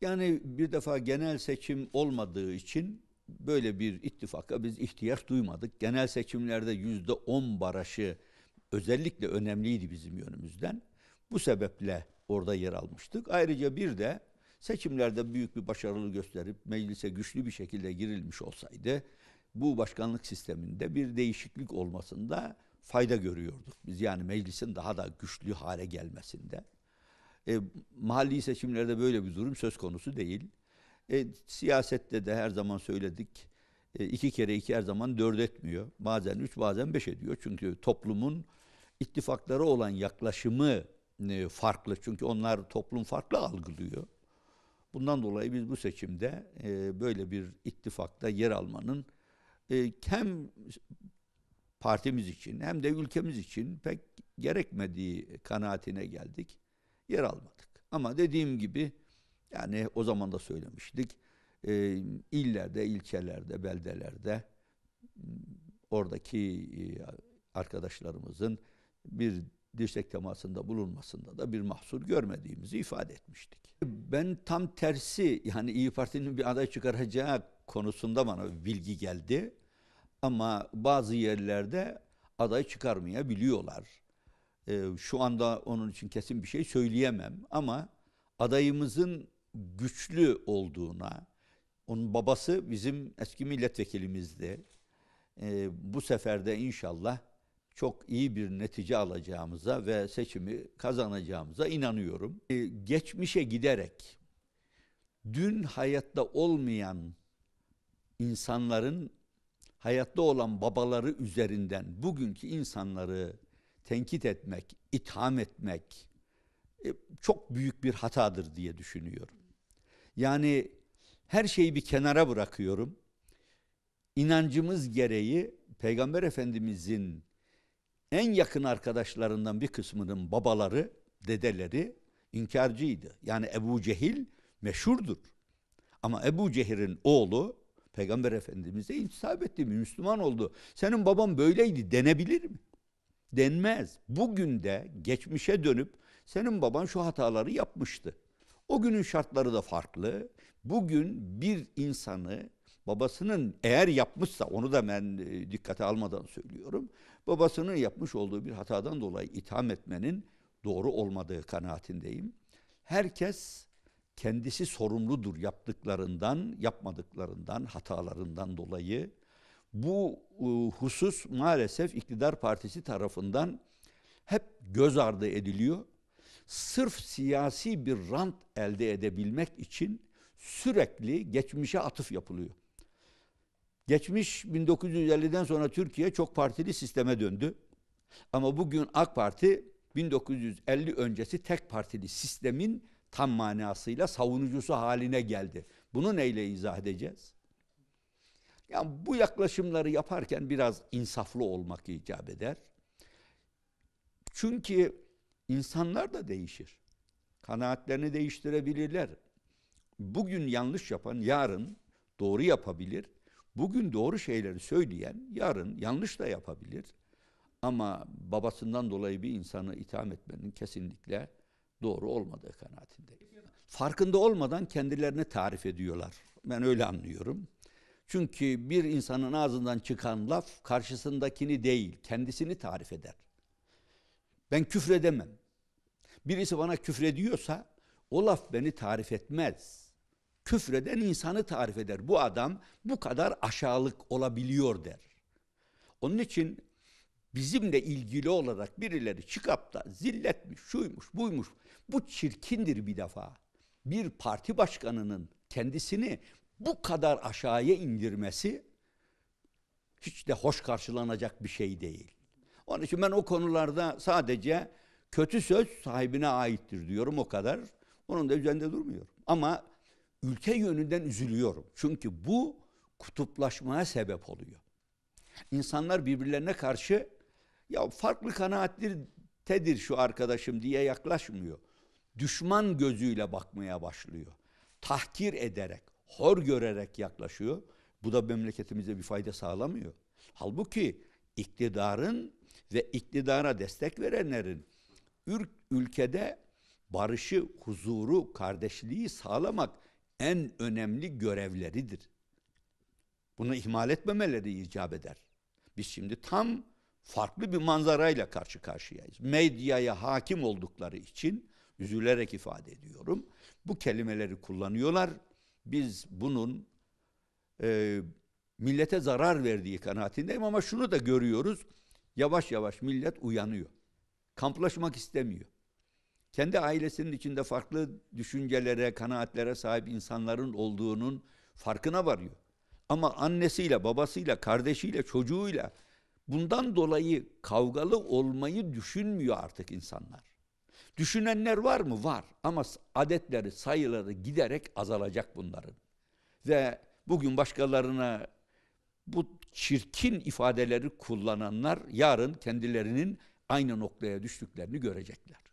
Yani bir defa genel seçim olmadığı için böyle bir ittifaka biz ihtiyaç duymadık. Genel seçimlerde yüzde on barajı özellikle önemliydi bizim yönümüzden. Bu sebeple orada yer almıştık. Ayrıca bir de seçimlerde büyük bir başarılı gösterip meclise güçlü bir şekilde girilmiş olsaydı bu başkanlık sisteminde bir değişiklik olmasında fayda görüyorduk biz. Yani meclisin daha da güçlü hale gelmesinde. E, mahalli seçimlerde böyle bir durum söz konusu değil. E, siyasette de her zaman söyledik. E, iki kere iki her zaman dört etmiyor. Bazen üç bazen beş ediyor. Çünkü toplumun ittifaklara olan yaklaşımı e, farklı. Çünkü onlar toplum farklı algılıyor. Bundan dolayı biz bu seçimde e, böyle bir ittifakta yer almanın e, hem partimiz için hem de ülkemiz için pek gerekmediği kanaatine geldik yer almadık. Ama dediğim gibi yani o zaman da söylemiştik. E, illerde, ilçelerde, beldelerde oradaki e, arkadaşlarımızın bir dirsek temasında bulunmasında da bir mahsur görmediğimizi ifade etmiştik. Ben tam tersi yani İyi Parti'nin bir aday çıkaracağı konusunda bana bilgi geldi. Ama bazı yerlerde aday çıkarmayabiliyorlar. Ee, şu anda onun için kesin bir şey söyleyemem ama adayımızın güçlü olduğuna, onun babası bizim eski milletvekilimizdi. E, bu sefer de inşallah çok iyi bir netice alacağımıza ve seçimi kazanacağımıza inanıyorum. E, geçmişe giderek dün hayatta olmayan insanların hayatta olan babaları üzerinden bugünkü insanları tenkit etmek, itham etmek e, çok büyük bir hatadır diye düşünüyorum. Yani her şeyi bir kenara bırakıyorum. İnancımız gereği Peygamber Efendimizin en yakın arkadaşlarından bir kısmının babaları, dedeleri inkarcıydı. Yani Ebu Cehil meşhurdur. Ama Ebu Cehil'in oğlu Peygamber Efendimiz'e intisap etti, Müslüman oldu. Senin baban böyleydi denebilir mi? denmez. Bugün de geçmişe dönüp senin baban şu hataları yapmıştı. O günün şartları da farklı. Bugün bir insanı babasının eğer yapmışsa onu da ben e, dikkate almadan söylüyorum. Babasının yapmış olduğu bir hatadan dolayı itham etmenin doğru olmadığı kanaatindeyim. Herkes kendisi sorumludur yaptıklarından, yapmadıklarından, hatalarından dolayı. Bu e, husus maalesef iktidar partisi tarafından hep göz ardı ediliyor. Sırf siyasi bir rant elde edebilmek için sürekli geçmişe atıf yapılıyor. Geçmiş 1950'den sonra Türkiye çok partili sisteme döndü. Ama bugün AK Parti 1950 öncesi tek partili sistemin tam manasıyla savunucusu haline geldi. Bunu neyle izah edeceğiz? Yani bu yaklaşımları yaparken biraz insaflı olmak icap eder. Çünkü insanlar da değişir. Kanaatlerini değiştirebilirler. Bugün yanlış yapan yarın doğru yapabilir. Bugün doğru şeyleri söyleyen yarın yanlış da yapabilir. Ama babasından dolayı bir insanı itham etmenin kesinlikle doğru olmadığı kanaatindeyim. Farkında olmadan kendilerini tarif ediyorlar. Ben öyle anlıyorum. Çünkü bir insanın ağzından çıkan laf karşısındakini değil, kendisini tarif eder. Ben küfredemem. Birisi bana küfrediyorsa o laf beni tarif etmez. Küfreden insanı tarif eder. Bu adam bu kadar aşağılık olabiliyor der. Onun için bizimle ilgili olarak birileri çıkıp da zilletmiş, şuymuş, buymuş. Bu çirkindir bir defa. Bir parti başkanının kendisini bu kadar aşağıya indirmesi hiç de hoş karşılanacak bir şey değil. Onun için ben o konularda sadece kötü söz sahibine aittir diyorum o kadar. Onun da üzerinde durmuyorum. Ama ülke yönünden üzülüyorum. Çünkü bu kutuplaşmaya sebep oluyor. İnsanlar birbirlerine karşı ya farklı tedir şu arkadaşım diye yaklaşmıyor. Düşman gözüyle bakmaya başlıyor. Tahkir ederek, hor görerek yaklaşıyor. Bu da memleketimize bir fayda sağlamıyor. Halbuki iktidarın ve iktidara destek verenlerin ülkede barışı, huzuru, kardeşliği sağlamak en önemli görevleridir. Bunu ihmal etmemeleri icap eder. Biz şimdi tam farklı bir manzarayla karşı karşıyayız. Medyaya hakim oldukları için üzülerek ifade ediyorum. Bu kelimeleri kullanıyorlar biz bunun e, millete zarar verdiği kanaatindeyim ama şunu da görüyoruz. Yavaş yavaş millet uyanıyor. Kamplaşmak istemiyor. Kendi ailesinin içinde farklı düşüncelere, kanaatlere sahip insanların olduğunun farkına varıyor. Ama annesiyle, babasıyla, kardeşiyle, çocuğuyla bundan dolayı kavgalı olmayı düşünmüyor artık insanlar. Düşünenler var mı? Var. Ama adetleri, sayıları giderek azalacak bunların. Ve bugün başkalarına bu çirkin ifadeleri kullananlar yarın kendilerinin aynı noktaya düştüklerini görecekler.